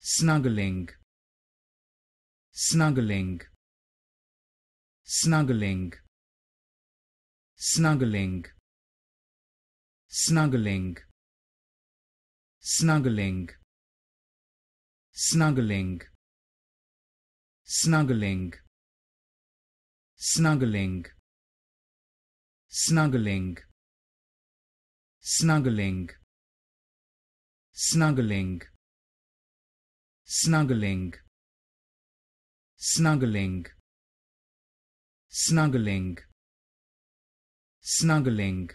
snuggling snuggling snuggling snuggling snuggling snuggling snuggling snuggling snuggling snuggling snuggling snuggling snuggling snuggling snuggling snuggling